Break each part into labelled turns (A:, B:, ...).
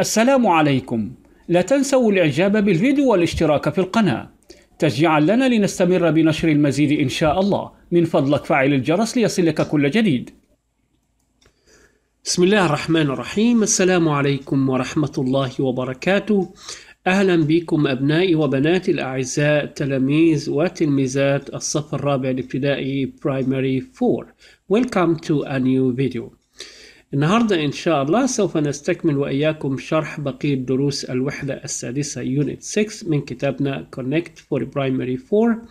A: السلام عليكم لا تنسوا الاعجاب بالفيديو والاشتراك في القناة تشجيعا لنا لنستمر بنشر المزيد إن شاء الله من فضلك فعل الجرس ليصلك كل جديد بسم الله الرحمن الرحيم السلام عليكم ورحمة الله وبركاته أهلا بكم أبنائي وبناتي الأعزاء تلاميذ وتلميذات الصف الرابع الابتدائي Primary 4 Welcome to a new video النهاردة إن شاء الله سوف نستكمل وإياكم شرح بقية دروس الوحدة السادسة Unit 6 من كتابنا Connect for Primary 4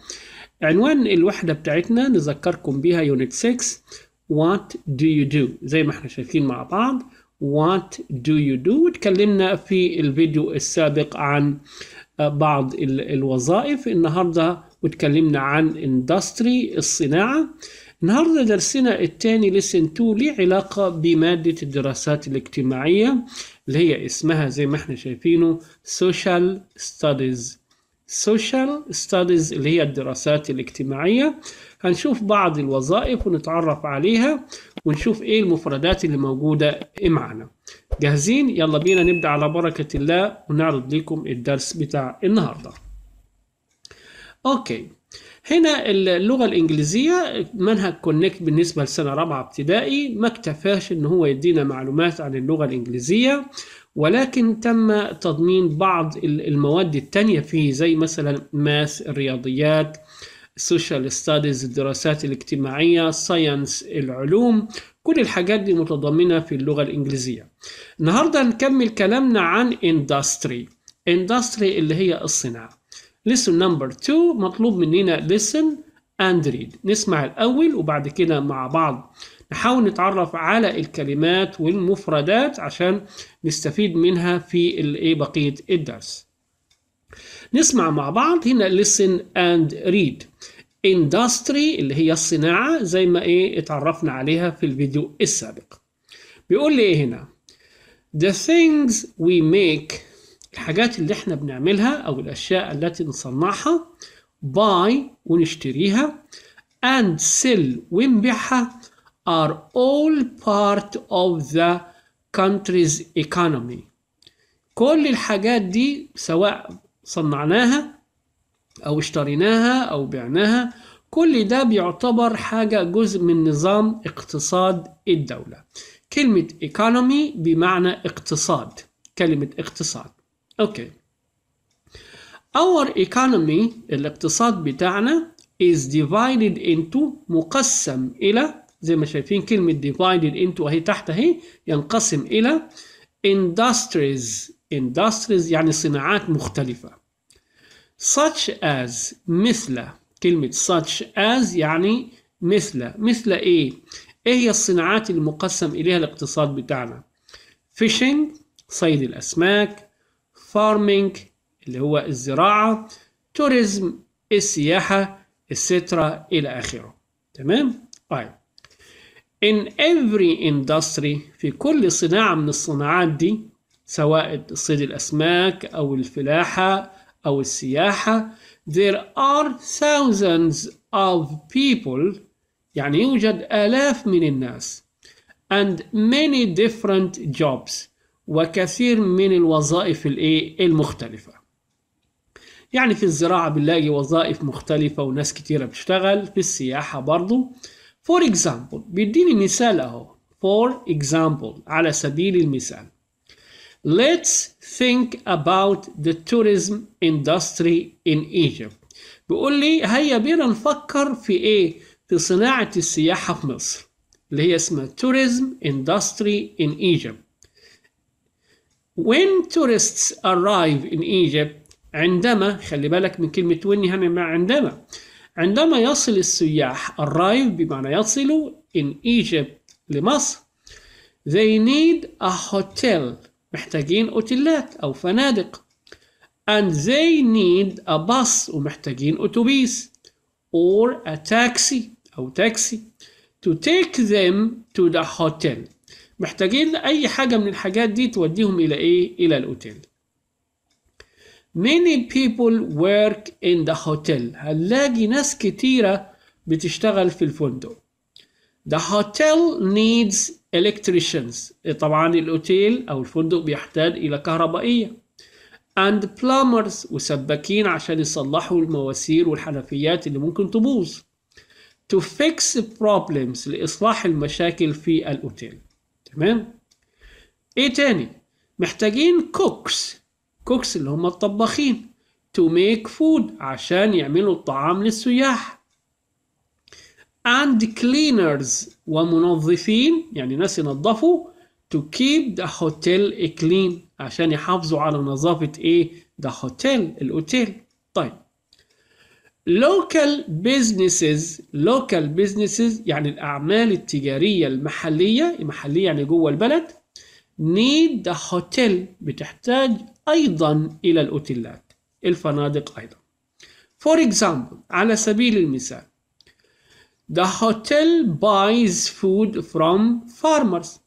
A: عنوان الوحدة بتاعتنا نذكركم بها Unit 6 What do you do؟ زي ما احنا شايفين مع بعض what do you do وتكلمنا في الفيديو السابق عن آه، بعض الوظائف النهاردة وتكلمنا عن industry الصناعة النهاردة درسنا الثاني لسن 2 ليه علاقة بمادة الدراسات الاجتماعية اللي هي اسمها زي ما احنا شايفينه social studies social studies اللي هي الدراسات الاجتماعية هنشوف بعض الوظائف ونتعرف عليها ونشوف ايه المفردات اللي موجودة إيه معانا جاهزين يلا بينا نبدأ على بركة الله ونعرض لكم الدرس بتاع النهاردة اوكي هنا اللغة الإنجليزية منهج كونكت بالنسبة لسنة رابعة ابتدائي ما اكتفاش إن هو يدينا معلومات عن اللغة الإنجليزية ولكن تم تضمين بعض المواد التانية فيه زي مثلا ماس الرياضيات السوشيال ستاديز الدراسات الاجتماعية ساينس العلوم كل الحاجات دي متضمنة في اللغة الإنجليزية النهاردة نكمل كلامنا عن اندستري اندستري اللي هي الصناعة لسن نمبر 2 مطلوب مننا listen and read نسمع الأول وبعد كده مع بعض نحاول نتعرف على الكلمات والمفردات عشان نستفيد منها في إيه، بقية الدرس نسمع مع بعض هنا listen and read اندستري اللي هي الصناعة زي ما ايه اتعرفنا عليها في الفيديو السابق بيقول لي ايه هنا the things we make الحاجات اللي احنا بنعملها او الاشياء التي نصنعها buy ونشتريها and sell ونبيعها are all part of the country's economy كل الحاجات دي سواء صنعناها أو اشتريناها أو بعناها كل ده بيعتبر حاجة جزء من نظام اقتصاد الدولة كلمة economy بمعنى اقتصاد كلمة اقتصاد أوكي Our economy الاقتصاد بتاعنا is divided into مقسم إلى زي ما شايفين كلمة divided into أهي تحت أهي ينقسم إلى industries industries يعني صناعات مختلفة such as مثل كلمة such as يعني مثل مثل إيه؟ إيه هي الصناعات المقسم إليها الاقتصاد بتاعنا؟ fishing صيد الأسماك farming اللي هو الزراعة tourism السياحة السترة إلى آخره تمام؟ طيب in every industry في كل صناعة من الصناعات دي سواء صيد الأسماك أو الفلاحة أو السياحة there are thousands of people يعني يوجد آلاف من الناس and many different jobs وكثير من الوظائف الايه المختلفة يعني في الزراعة بنلاقي وظائف مختلفة وناس كتيرة بتشتغل في السياحة برضو for example بيديني مثال اهو for example على سبيل المثال let's think about the tourism industry in Egypt بيقول لي هيا بينا نفكر في ايه في صناعة السياحة في مصر اللي هي اسمها tourism industry in Egypt when tourists arrive in Egypt عندما خلي بالك من كلمة when هنا مع عندما عندما يصل السياح arrive بمعنى يصلوا in Egypt لمصر they need a hotel محتاجين اوتيلات او فنادق and they need a bus ومحتاجين اتوبيس or a taxi او تاكسي to take them to the hotel محتاجين اي حاجه من الحاجات دي توديهم الى ايه الى الاوتيل many people work in the hotel هنلاقي ناس كتيره بتشتغل في الفندق the hotel needs electricians إيه، طبعا الأوتيل أو الفندق بيحتاج إلى كهربائية and plumbers وسباكين عشان يصلحوا المواسير والحنفيات اللي ممكن تبوظ to fix problems لإصلاح المشاكل في الأوتيل تمام إيه تاني محتاجين cooks cooks اللي هم الطباخين to make food عشان يعملوا الطعام للسياح and cleaners ومنظفين يعني ناس ينظفوا to keep the hotel clean عشان يحافظوا على نظافة ايه the hotel الاوتيل طيب local businesses local businesses يعني الأعمال التجارية المحلية المحلية يعني جوه البلد need the hotel بتحتاج أيضا إلى الأوتيلات الفنادق أيضا for example على سبيل المثال The hotel buys food from farmers.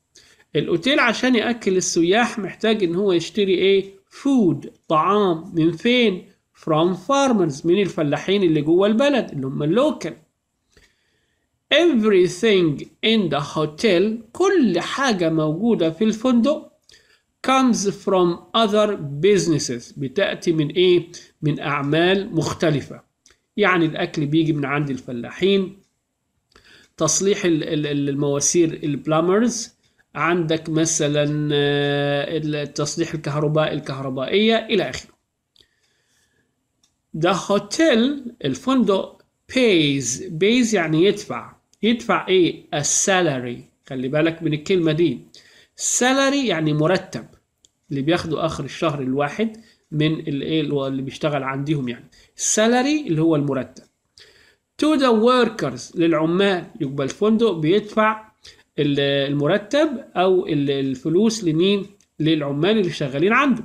A: الأوتيل عشان يأكل السياح محتاج إن هو يشتري إيه؟ food طعام من فين؟ from farmers من الفلاحين اللي جوه البلد اللي هم اللوكل. Everything in the hotel كل حاجة موجودة في الفندق comes from other businesses بتأتي من إيه؟ من أعمال مختلفة يعني الأكل بيجي من عند الفلاحين تصليح المواسير البلامرز عندك مثلا آه، التصليح الكهرباء الكهربائية إلى آخره The هوتيل الفندق pays pays يعني يدفع يدفع ايه السالري خلي بالك من الكلمة دي سالري يعني مرتب اللي بياخده آخر الشهر الواحد من إيه؟ اللي بيشتغل عندهم يعني السالري اللي هو المرتب تو ذا workers للعمال يبقى الفندق بيدفع المرتب او الفلوس لمين للعمال اللي شغالين عنده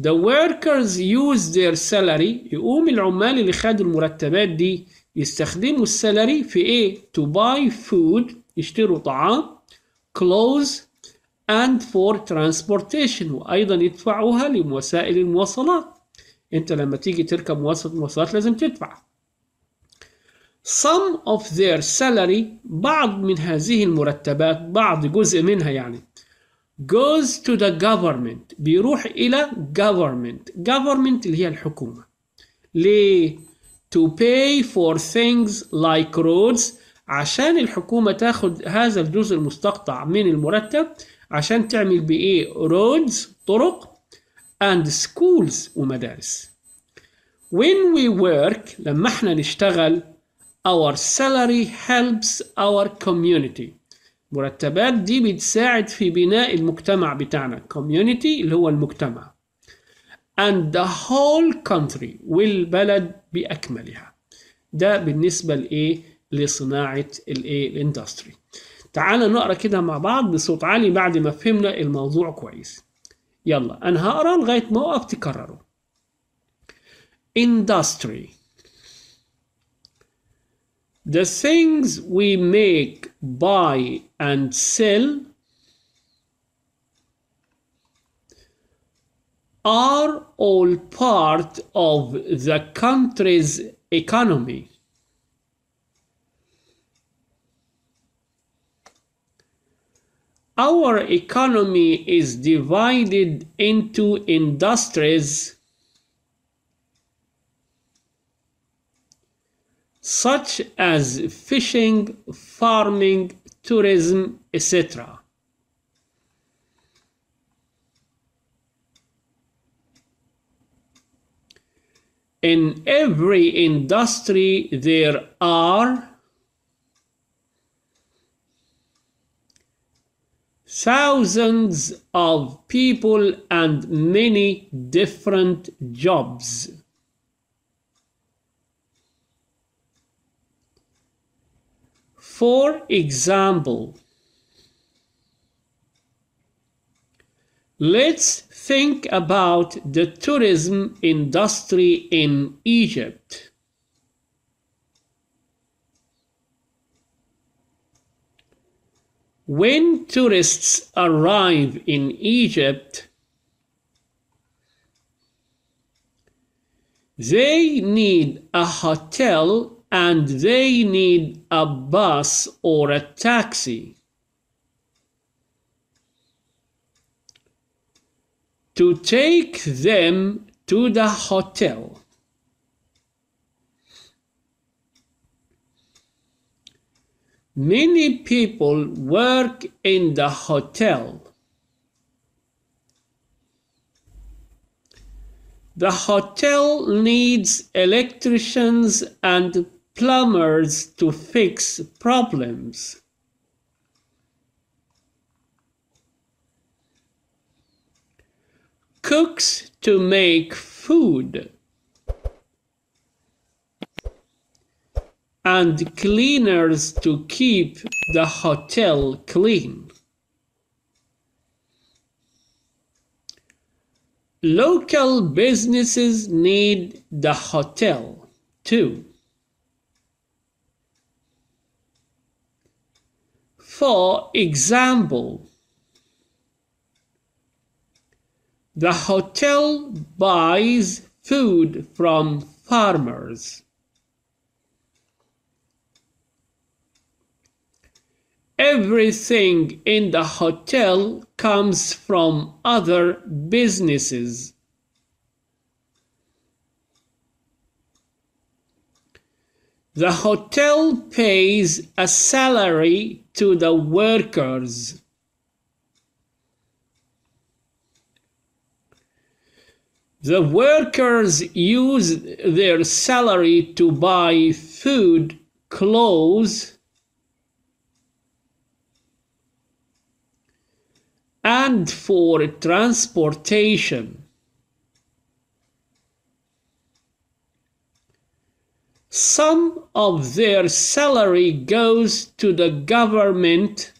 A: the workers use their salary يقوم العمال اللي خدوا المرتبات دي يستخدموا السالري في ايه to buy food يشتروا طعام clothes and for transportation وايضا يدفعوها لوسائل المواصلات انت لما تيجي تركب مواصلات لازم تدفع some of their salary بعض من هذه المرتبات بعض جزء منها يعني goes to the government بيروح إلى government government اللي هي الحكومة ليه؟ to pay for things like roads عشان الحكومة تاخد هذا الجزء المستقطع من المرتب عشان تعمل بإيه roads طرق and schools ومدارس when we work لما احنا نشتغل our salary helps our community مرتبات دي بتساعد في بناء المجتمع بتاعنا community اللي هو المجتمع and the whole country والبلد بأكملها ده بالنسبة لإيه لصناعة الإيه الاندستري تعال نقرا كده مع بعض بصوت عالي بعد ما فهمنا الموضوع كويس يلا أنا هقرا لغاية ما أقف تكرره industry The things we make, buy, and sell are all part of the country's economy. Our economy is divided into industries such as fishing, farming, tourism, etc. In every industry, there are thousands of people and many different jobs. For example, let's think about the tourism industry in Egypt. When tourists arrive in Egypt, they need a hotel and they need a bus or a taxi to take them to the hotel. Many people work in the hotel. The hotel needs electricians and plumbers to fix problems. Cooks to make food. And cleaners to keep the hotel clean. Local businesses need the hotel too. For example, the hotel buys food from farmers. Everything in the hotel comes from other businesses. The hotel pays a salary to the workers. The workers use their salary to buy food, clothes, and for transportation. some of their salary goes to the government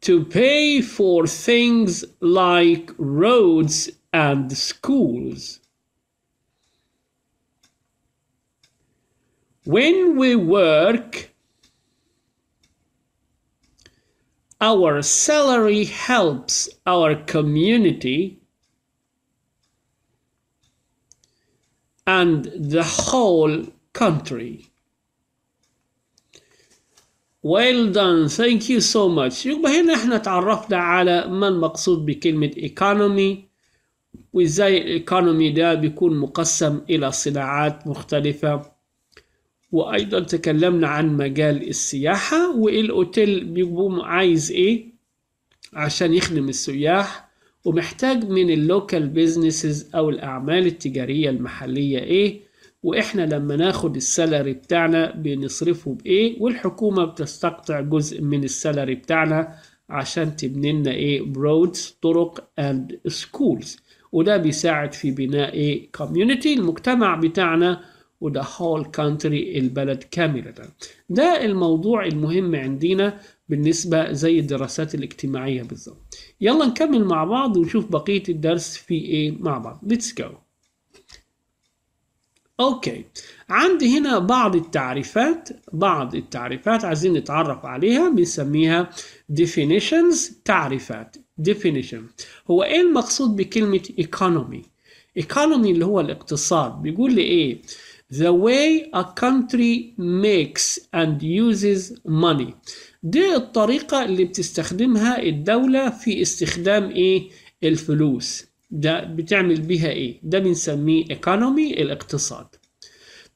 A: to pay for things like roads and schools. When we work, our salary helps our community and the whole country. Well done, thank you so much. يبقى هنا احنا تعرفنا على ما المقصود بكلمة economy وازاي الايكونومي ده بيكون مقسم الى صناعات مختلفة وايضا تكلمنا عن مجال السياحة والاوتيل بيقوم عايز ايه عشان يخدم السياح ومحتاج من اللوكال بيزنسز أو الأعمال التجارية المحلية إيه وإحنا لما ناخد السالري بتاعنا بنصرفه بإيه والحكومة بتستقطع جزء من السالري بتاعنا عشان تبني لنا إيه برودز طرق أند سكولز وده بيساعد في بناء إيه كوميونتي المجتمع بتاعنا وده هول كانتري البلد كاملة ده الموضوع المهم عندنا بالنسبة زي الدراسات الاجتماعية بالظبط يلا نكمل مع بعض ونشوف بقية الدرس في ايه مع بعض let's go اوكي عندي هنا بعض التعريفات بعض التعريفات عايزين نتعرف عليها بنسميها definitions تعريفات definition هو ايه المقصود بكلمة economy economy اللي هو الاقتصاد بيقول لي ايه the way a country makes and uses money دي الطريقة اللي بتستخدمها الدولة في استخدام ايه الفلوس ده بتعمل بيها ايه ده بنسميه economy الاقتصاد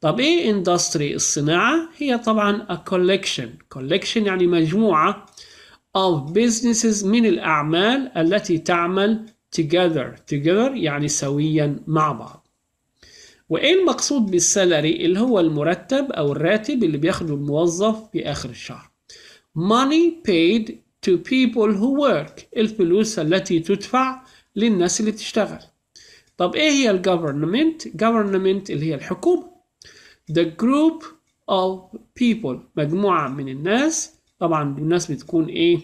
A: طب ايه industry الصناعة هي طبعا a collection collection يعني مجموعة of businesses من الأعمال التي تعمل together together يعني سويا مع بعض وايه المقصود بالسالري اللي هو المرتب او الراتب اللي بياخده الموظف في اخر الشهر money paid to people who work الفلوس التي تدفع للناس اللي تشتغل طب ايه هي الجفرنمنت government اللي هي الحكومة the group of people مجموعة من الناس طبعا الناس بتكون ايه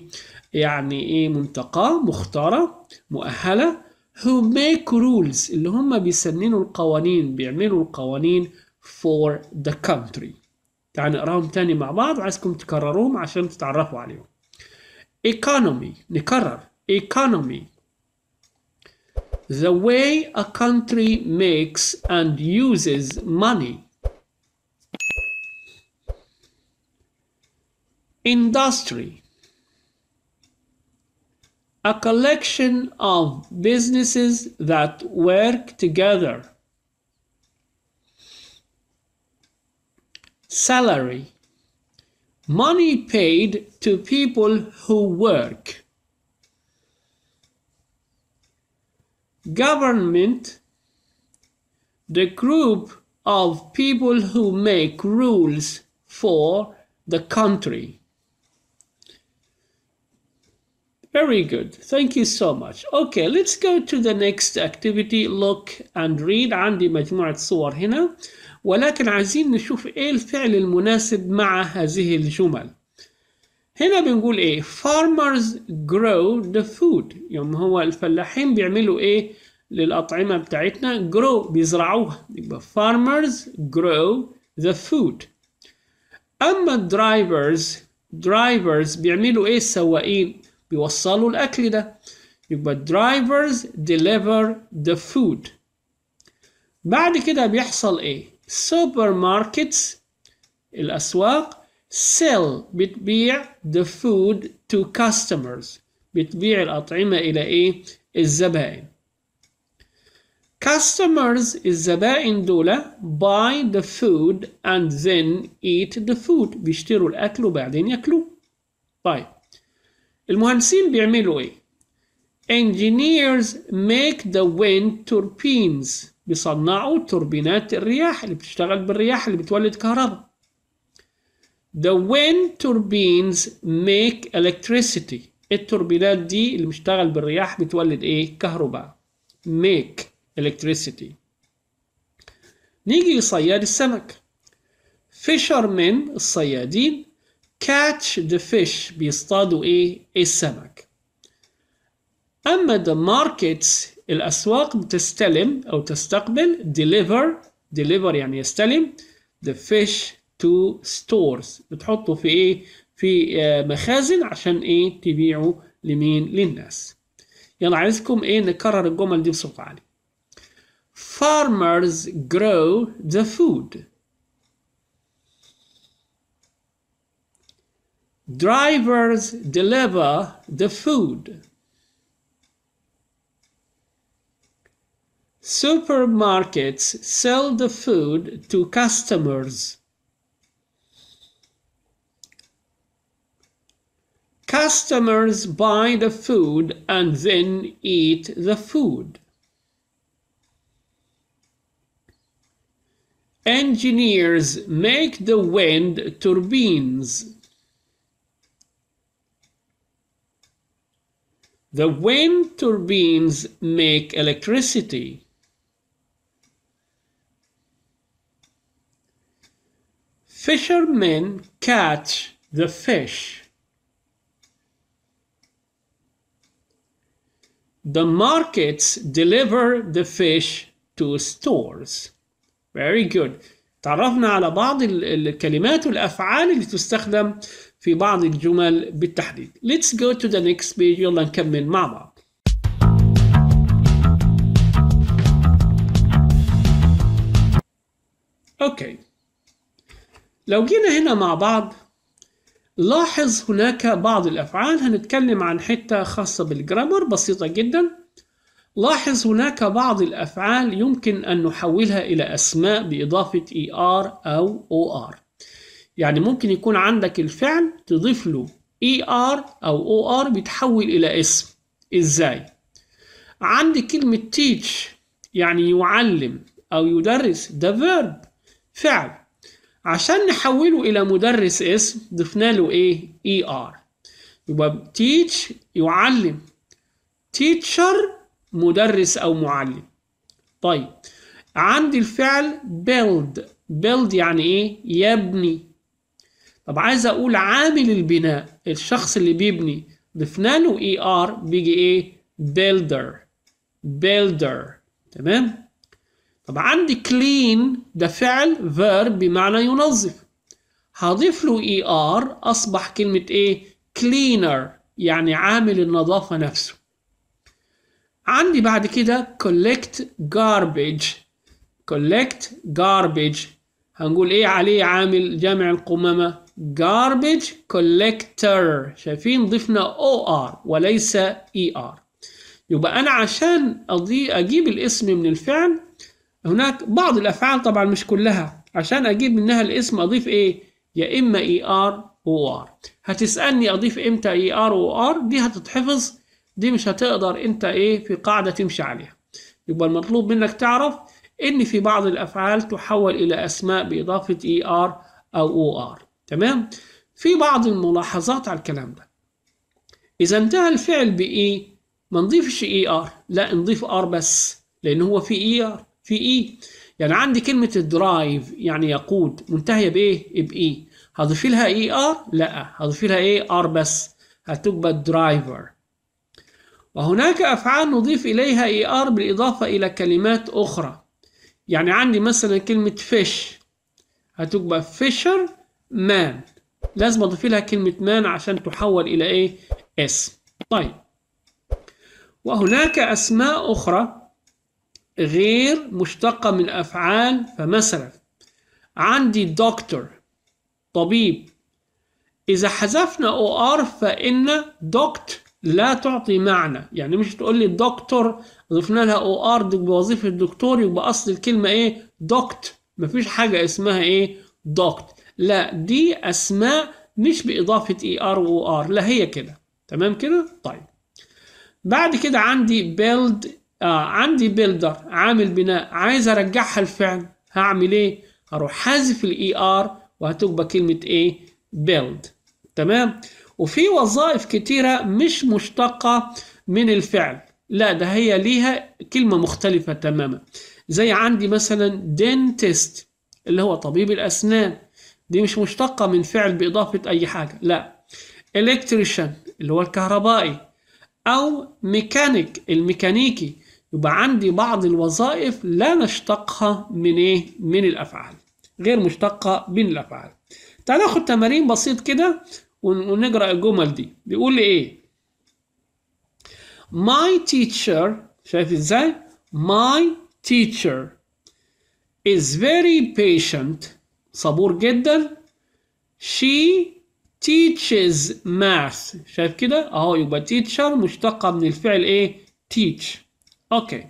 A: يعني ايه منتقاه مختارة مؤهلة who make rules اللي هم بيسننوا القوانين بيعملوا القوانين for the country تعال نقراهم تاني مع بعض عايزكم تكرروهم عشان تتعرفوا عليهم economy نكرر economy the way a country makes and uses money industry a collection of businesses that work together salary, money paid to people who work, government, the group of people who make rules for the country. Very good. Thank you so much. Okay, let's go to the next activity. Look and read. عندي مجموعة صور هنا. ولكن عايزين نشوف ايه الفعل المناسب مع هذه الجمل هنا بنقول ايه farmers grow the food يعني هو الفلاحين بيعملوا ايه للأطعمة بتاعتنا grow بيزرعوها يبقى farmers grow the food أما drivers drivers بيعملوا إيه السواقين بيوصلوا الأكل ده يبقى drivers deliver the food بعد كده بيحصل إيه supermarkets الأسواق sell بتبيع the food to customers بتبيع الأطعمة إلى إيه؟ الزبائن customers الزبائن دول buy the food and then eat the food بيشتروا الأكل وبعدين يأكلوه طيب المهندسين بيعملوا إيه؟ engineers make the wind turbines بيصنعوا توربينات الرياح اللي بتشتغل بالرياح اللي بتولد كهرباء The wind turbines make electricity التوربينات دي اللي بتشتغل بالرياح بتولد ايه كهرباء make electricity نيجي لصياد السمك fishermen الصيادين catch the fish بيصطادوا ايه السمك اما the markets الأسواق بتستلم أو تستقبل deliver deliver يعني يستلم the fish to stores بتحطه في إيه؟ في آه، مخازن عشان إيه تبيعه لمين؟ للناس. يلا عايزكم إيه نكرر الجمل دي بصوت عالي. Farmers grow the food. Drivers deliver the food. Supermarkets sell the food to customers. Customers buy the food and then eat the food. Engineers make the wind turbines. The wind turbines make electricity. Fishermen catch the fish. The markets deliver the fish to stores. Very good. تعرفنا على بعض الكلمات والأفعال اللي تستخدم في بعض الجمل بالتحديد. Let's go to the next page. يلا نكمل مع بعض. Okay. لو جينا هنا مع بعض لاحظ هناك بعض الأفعال هنتكلم عن حتة خاصة بالجرامر بسيطة جدا لاحظ هناك بعض الأفعال يمكن أن نحولها إلى أسماء بإضافة ER أو OR يعني ممكن يكون عندك الفعل تضيف له ER أو OR بيتحول إلى اسم إزاي؟ عندي كلمة teach يعني يعلم أو يدرس ده verb فعل عشان نحوله إلى مدرس اسم ضفنا له إيه؟ إي e آر يبقى تيتش يعلم تيتشر مدرس أو معلم طيب عندي الفعل build build يعني إيه؟ يبني طب عايز أقول عامل البناء الشخص اللي بيبني ضفنا له إي e آر بيجي إيه؟ builder builder تمام؟ طب عندي clean ده فعل verb بمعنى ينظف هضيف له اي er، ار اصبح كلمة ايه cleaner يعني عامل النظافة نفسه عندي بعد كده collect garbage collect garbage هنقول ايه عليه عامل جامع القمامة garbage collector شايفين ضفنا or وليس er يبقى انا عشان اجيب الاسم من الفعل هناك بعض الأفعال طبعا مش كلها عشان أجيب منها الاسم أضيف إيه؟ يا إما إي آر أو آر هتسألني أضيف إمتى إي آر أو آر دي هتتحفظ دي مش هتقدر أنت إيه في قاعدة تمشي عليها يبقى المطلوب منك تعرف إن في بعض الأفعال تحول إلى أسماء بإضافة إي آر أو أو آر تمام؟ في بعض الملاحظات على الكلام ده إذا انتهى الفعل بإي ما نضيفش إي آر لا نضيف آر بس لأن هو في إي آر في اي e. يعني عندي كلمه الدرايف يعني يقود منتهيه بايه باي هضيف لها اي e ار لا هضيف لها اي ار بس هتبقى درايفر وهناك افعال نضيف اليها اي e ار بالاضافه الى كلمات اخرى يعني عندي مثلا كلمه فيش هتبقى فيشر مان لازم اضيف لها كلمه مان عشان تحول الى ايه اسم طيب وهناك اسماء اخرى غير مشتقة من أفعال فمثلا عندي دكتور طبيب إذا حذفنا أو آر فإن دكت لا تعطي معنى يعني مش تقول لي دكتور ضفنا لها أو آر بوظيفة دكتور يبقى أصل الكلمة إيه دكت مفيش حاجة اسمها إيه دكت لا دي أسماء مش بإضافة إي آر وأو آر لا هي كده تمام كده طيب بعد كده عندي build آه عندي بيلدر عامل بناء عايز ارجعها الفعل هعمل ايه هروح حذف الاي ار e وهتبقى كلمه ايه بيلد تمام وفي وظائف كتيره مش مشتقه من الفعل لا ده هي ليها كلمه مختلفه تماما زي عندي مثلا دينتست اللي هو طبيب الاسنان دي مش مشتقه من فعل باضافه اي حاجه لا الكتريشن اللي هو الكهربائي او ميكانيك الميكانيكي يبقى عندي بعض الوظائف لا نشتقها من ايه؟ من الافعال غير مشتقه من الافعال. تعال ناخد تمارين بسيط كده ونقرا الجمل دي بيقول لي ايه؟ My teacher شايف ازاي؟ My teacher is very patient صبور جدا she teaches math شايف كده؟ اهو يبقى teacher مشتقة من الفعل ايه؟ teach اوكي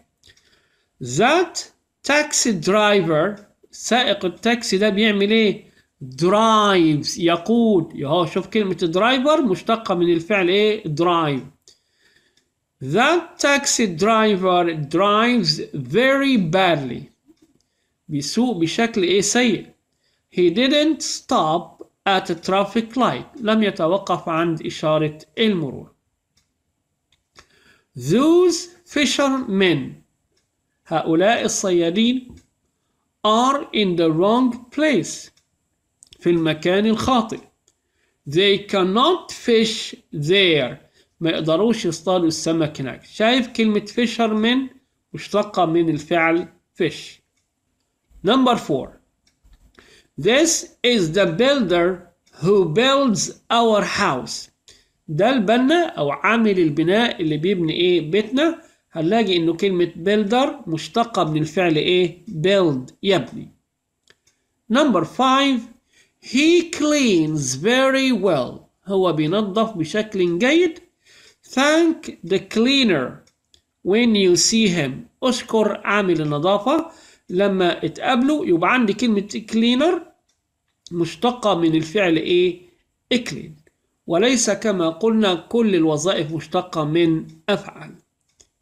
A: ذات تاكسي درايفر سائق التاكسي ده بيعمل ايه درايفز يقود اهو شوف كلمة درايفر مشتقة من الفعل ايه درايف ذات تاكسي درايفر درايفز فيري بادلي بيسوق بشكل ايه سيء He didn't stop at a traffic light لم يتوقف عند إشارة المرور Those fishermen هؤلاء الصيادين are in the wrong place في المكان الخاطئ they cannot fish there ما يقدروش يصطادوا السمك هناك شايف كلمة fishermen مشتقة من الفعل fish number four this is the builder who builds our house ده البنا أو عامل البناء اللي بيبني إيه بيتنا هنلاقي انه كلمة builder مشتقة من الفعل ايه build يبني نمبر five he cleans very well هو بينظف بشكل جيد thank the cleaner when you see him اشكر عامل النظافة لما اتقابله يبقى عندي كلمة cleaner مشتقة من الفعل ايه اكلين وليس كما قلنا كل الوظائف مشتقة من افعل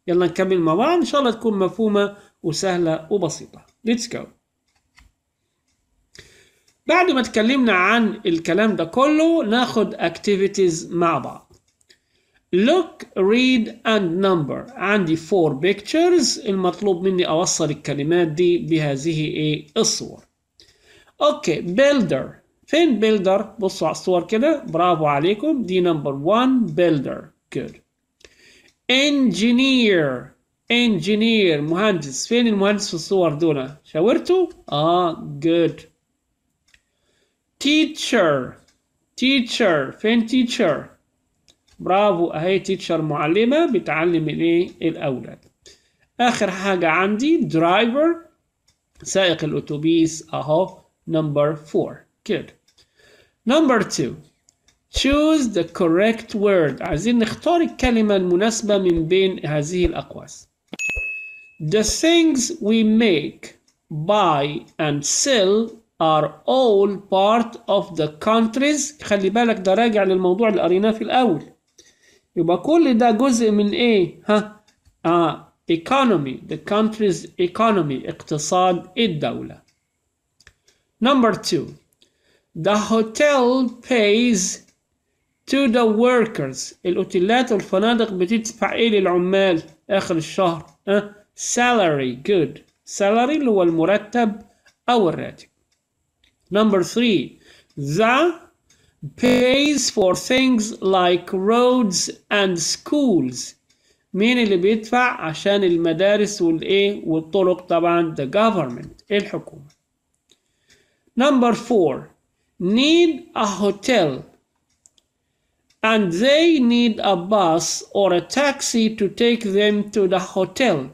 A: يلا نكمل مع بعض إن شاء الله تكون مفهومة وسهلة وبسيطة ليتس جو بعد ما اتكلمنا عن الكلام ده كله ناخد activities مع بعض Look, read and number عندي four pictures المطلوب مني أوصل الكلمات دي بهذه إيه الصور أوكي builder فين builder بصوا على الصور كده برافو عليكم دي number one builder good engineer engineer مهندس فين المهندس في الصور دول شاورته اه good teacher teacher فين teacher برافو اهي تيتشر معلمة بتعلم الايه الاولاد اخر حاجة عندي درايفر سائق الاتوبيس اهو نمبر 4 good نمبر 2 Choose the correct word عايزين نختار الكلمة المناسبة من بين هذه الأقواس The things we make, buy and sell are all part of the countries خلي بالك ده راجع للموضوع اللي قريناه في الأول يبقى كل ده جزء من إيه؟ ها؟ آه economy the country's economy اقتصاد الدولة Number two the hotel pays to the workers الأوتيلات والفنادق بتدفع إيه للعمال آخر الشهر أه؟ salary good salary اللي هو المرتب أو الراتب number three the pays for things like roads and schools مين اللي بيدفع عشان المدارس والايه والطرق طبعا the government الحكومة number four need a hotel and they need a bus or a taxi to take them to the hotel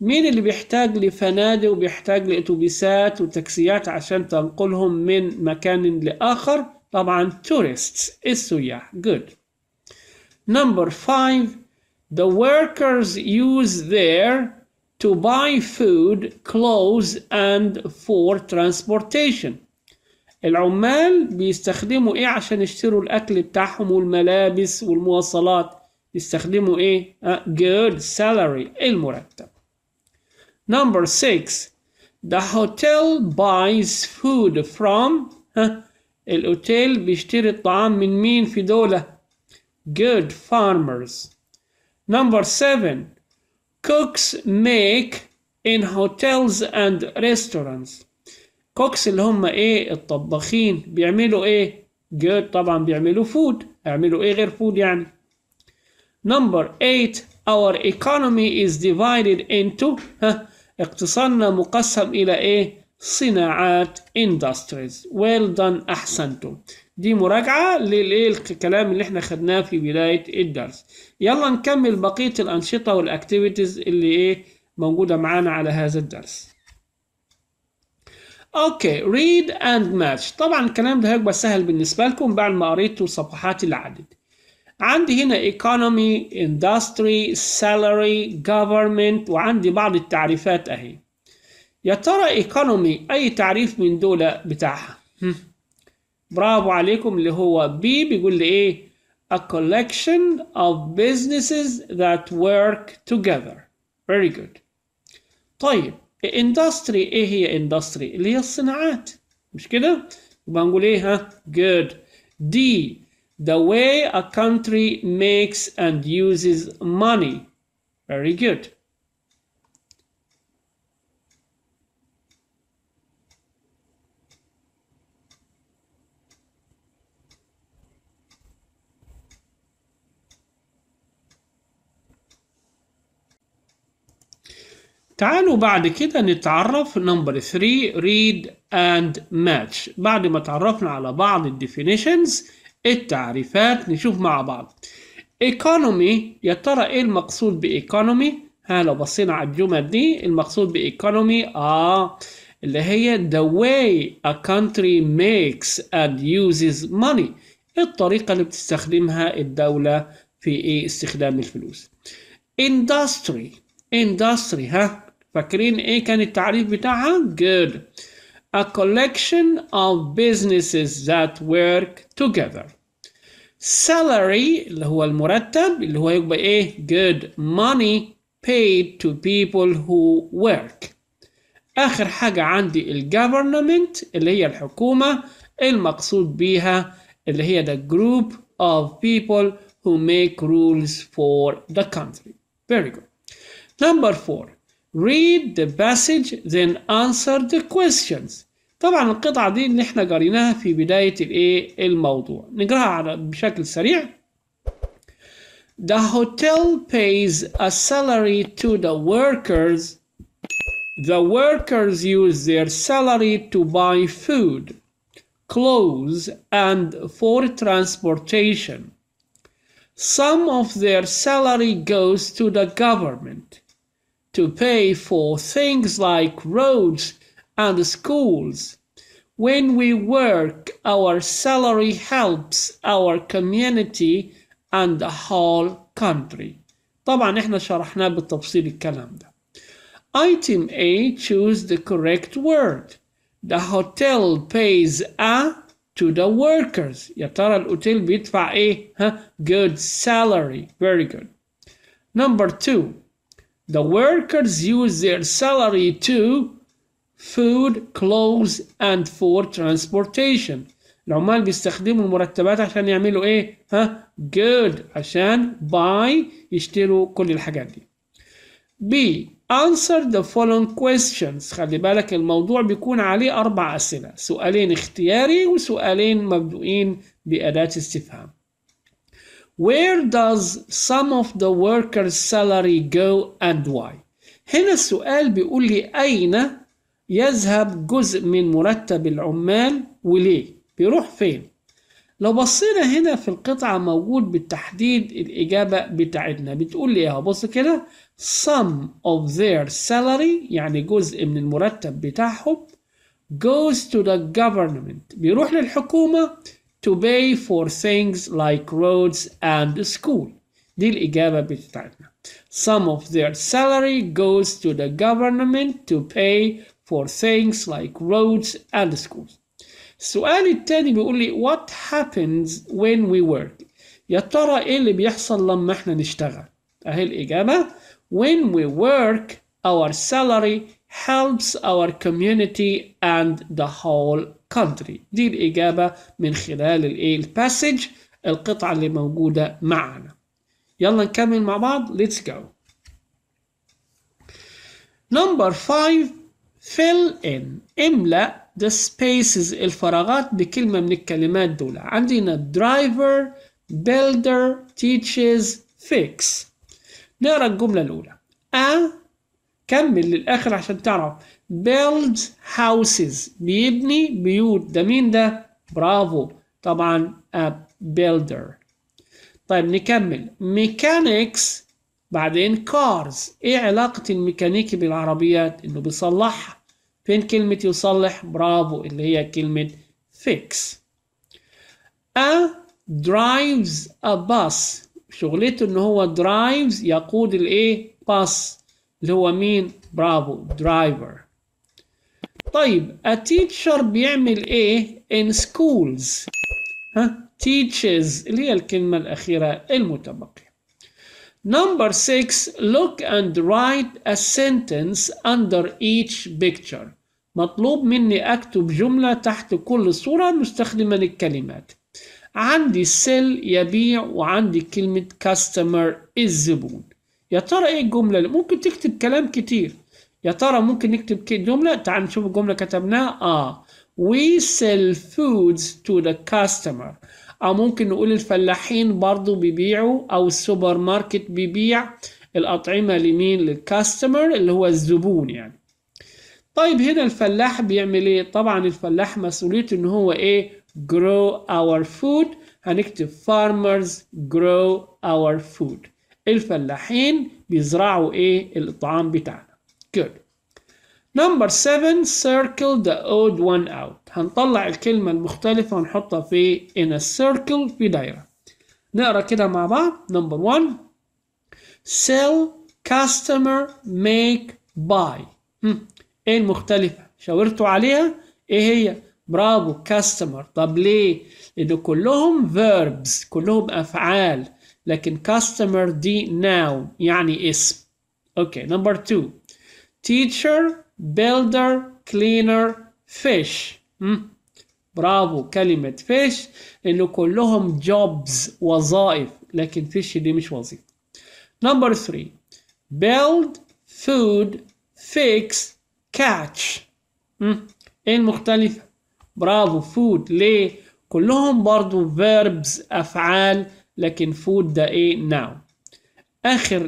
A: مين اللي بيحتاج لفنادق وبيحتاج لأتوبيسات وتاكسيات عشان تنقلهم من مكان لآخر طبعا tourists السياح good number five the workers use there to buy food clothes and for transportation العمال بيستخدموا ايه عشان يشتروا الاكل بتاعهم والملابس والمواصلات بيستخدموا ايه آه، good salary المرتب number 6 the hotel buys food from ها الاوتيل بيشتري الطعام من مين في دولة good farmers number 7 cooks make in hotels and restaurants كوكس اللي هم ايه الطباخين بيعملوا ايه جود طبعا بيعملوا فود يعملوا ايه غير فود يعني نمبر 8 our economy is divided into ها اقتصادنا مقسم الى ايه صناعات industries well done احسنتم دي مراجعة للايه الكلام اللي احنا خدناه في بداية الدرس يلا نكمل بقية الأنشطة والاكتيفيتيز اللي ايه موجودة معانا على هذا الدرس اوكي ريد اند ماتش طبعا الكلام ده هيبقى سهل بالنسبه لكم بعد ما قريتوا صفحات العدد عندي هنا economy industry salary government وعندي بعض التعريفات اهي يا ترى economy اي تعريف من دول بتاعها برافو عليكم اللي هو بي بيقول لي ايه a collection of businesses that work together very good طيب اندستري ايه هي اندستري اللي هي الصناعات مش كده يبقى نقول ايه ها good D the way a country makes and uses money very good تعالوا بعد كده نتعرف نمبر 3 read and match بعد ما تعرفنا على بعض الديفينيشنز التعريفات نشوف مع بعض economy يا ترى ايه المقصود بايكونومي ها لو بصينا على الجمل دي المقصود بايكونومي اه اللي هي the way a country makes and uses money الطريقة اللي بتستخدمها الدولة في ايه استخدام الفلوس industry industry ها فاكرين ايه كان التعريف بتاعها good a collection of businesses that work together salary اللي هو المرتب اللي هو يبقى ايه good money paid to people who work آخر حاجة عندي الـ government اللي هي الحكومة المقصود بيها اللي هي the group of people who make rules for the country. Very good. Number four. read the passage then answer the questions طبعا القطعة دي اللي احنا قريناها في بداية الايه الموضوع نقراها على بشكل سريع The hotel pays a salary to the workers. The workers use their salary to buy food, clothes, and for transportation. Some of their salary goes to the government to pay for things like roads and schools. When we work, our salary helps our community and the whole country. طبعا احنا شرحناه بالتفصيل الكلام ده. Item A choose the correct word. The hotel pays a to the workers. يا ترى الاوتيل بيدفع ايه؟ ها؟ Good salary. Very good. Number two. The workers use their salary to food, clothes and for transportation. العمال بيستخدموا المرتبات عشان يعملوا ايه؟ ها؟ good عشان buy يشتروا كل الحاجات دي. B answer the following questions خلي بالك الموضوع بيكون عليه أربع أسئلة سؤالين اختياري وسؤالين مبدوئين بأداة استفهام Where does some of the workers salary go and why? هنا السؤال بيقول لي أين يذهب جزء من مرتب العمال وليه؟ بيروح فين؟ لو بصينا هنا في القطعة موجود بالتحديد الإجابة بتاعتنا بتقول لي إيه؟ بص كده some of their salary يعني جزء من المرتب بتاعهم goes to the government بيروح للحكومة to pay for things like roads and school Dil الإجابة بتاعتنا Some of their salary goes to the government to pay for things like roads and schools السؤال التاني you only what happens when we work يا ترى ايه اللي بيحصل لما احنا نشتغل اهي الإجابة when we work our salary helps our community and the whole country دي الإجابة من خلال الـ passage القطعة اللي موجودة معنا يلا نكمل مع بعض let's go number 5 fill in املأ the spaces الفراغات بكلمة من الكلمات دول عندنا driver builder teaches fix نقرا الجملة الأولى أه؟ كمل للآخر عشان تعرف build houses بيبني بيوت ده مين ده برافو طبعا a builder طيب نكمل mechanics بعدين cars ايه علاقة الميكانيكي بالعربيات انه بيصلحها فين كلمة يصلح برافو اللي هي كلمة fix a drives a bus شغلته ان هو drives يقود الايه باص اللي هو مين برافو driver طيب a teacher بيعمل ايه in schools ها teaches اللي هي الكلمة الأخيرة المتبقية number six look and write a sentence under each picture مطلوب مني أكتب جملة تحت كل صورة مستخدما الكلمات عندي سيل يبيع وعندي كلمة customer الزبون يا ترى ايه الجملة اللي ممكن تكتب كلام كتير يا ترى ممكن نكتب جملة تعال نشوف الجملة كتبناها اه we sell foods to the customer او ممكن نقول الفلاحين برضو بيبيعوا او السوبر ماركت بيبيع الاطعمة لمين للكاستمر اللي هو الزبون يعني طيب هنا الفلاح بيعمل ايه طبعا الفلاح مسؤوليته ان هو ايه grow our food هنكتب farmers grow our food الفلاحين بيزرعوا ايه الطعام بتاعنا Good. Number seven, circle the odd one out. هنطلع الكلمة المختلفة ونحطها في in a circle في دايرة. نقرا كده مع بعض. Number one, sell, customer, make, buy. هم. ايه المختلفة؟ شاورتوا عليها؟ ايه هي؟ برافو customer. طب ليه؟ لأن كلهم verbs كلهم أفعال لكن customer دي noun يعني اسم. اوكي okay. number two teacher builder cleaner fish مم. برافو كلمة fish لأنه كلهم jobs وظائف لكن fish دي مش وظيفة number three build food fix catch مم. ايه المختلفة؟ برافو food ليه؟ كلهم برضو verbs أفعال لكن food ده ايه now آخر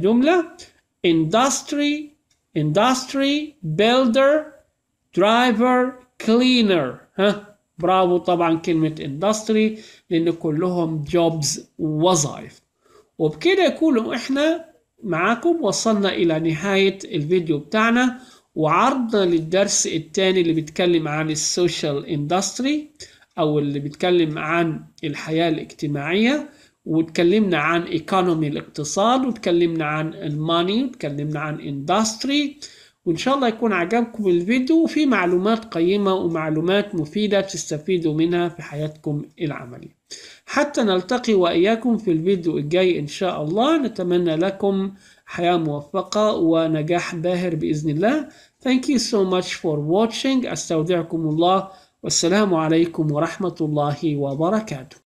A: جملة industry industry builder driver cleaner ها برافو طبعا كلمة industry لأن كلهم jobs وظائف وبكده يكونوا إحنا معاكم وصلنا إلى نهاية الفيديو بتاعنا وعرضنا للدرس الثاني اللي بيتكلم عن السوشيال اندستري أو اللي بيتكلم عن الحياة الاجتماعية وتكلمنا عن ايكونومي الاقتصاد وتكلمنا عن الماني وتكلمنا عن اندستري وان شاء الله يكون عجبكم الفيديو وفي معلومات قيمة ومعلومات مفيدة تستفيدوا منها في حياتكم العملية حتى نلتقي وإياكم في الفيديو الجاي إن شاء الله نتمنى لكم حياة موفقة ونجاح باهر بإذن الله Thank you so much for watching أستودعكم الله والسلام عليكم ورحمة الله وبركاته